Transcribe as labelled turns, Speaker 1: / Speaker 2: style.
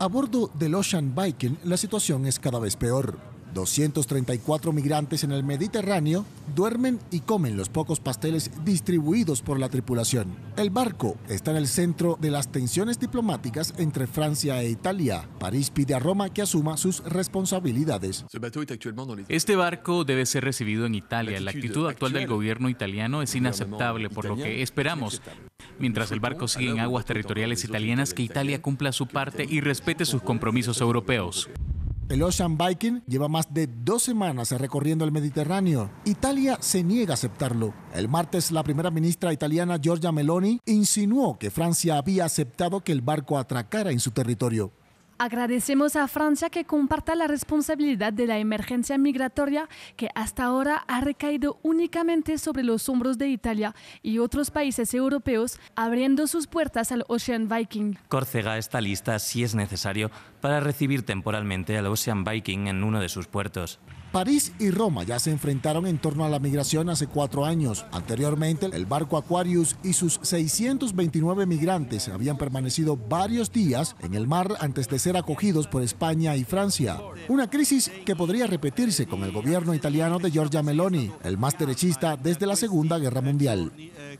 Speaker 1: A bordo del Ocean Viking la situación es cada vez peor. 234 migrantes en el Mediterráneo duermen y comen los pocos pasteles distribuidos por la tripulación. El barco está en el centro de las tensiones diplomáticas entre Francia e Italia. París pide a Roma que asuma sus responsabilidades. Este
Speaker 2: barco debe ser recibido en Italia. La actitud actual del gobierno italiano es inaceptable, por lo que esperamos, mientras el barco sigue en aguas territoriales italianas, que Italia cumpla su parte y respete sus compromisos europeos.
Speaker 1: El Ocean Viking lleva más de dos semanas recorriendo el Mediterráneo. Italia se niega a aceptarlo. El martes, la primera ministra italiana Giorgia Meloni insinuó que Francia había aceptado que el barco atracara en su territorio.
Speaker 3: Agradecemos a Francia que comparta la responsabilidad de la emergencia migratoria que hasta ahora ha recaído únicamente sobre los hombros de Italia y otros países europeos, abriendo sus puertas al Ocean Viking.
Speaker 4: Córcega está lista, si es necesario, para recibir temporalmente al Ocean Viking en uno de sus puertos.
Speaker 3: París
Speaker 1: y Roma ya se enfrentaron en torno a la migración hace cuatro años. Anteriormente, el barco Aquarius y sus 629 migrantes habían permanecido varios días en el mar antes de ser acogidos por España y Francia. Una crisis que podría repetirse con el gobierno italiano de Giorgia Meloni, el más derechista desde la Segunda Guerra Mundial.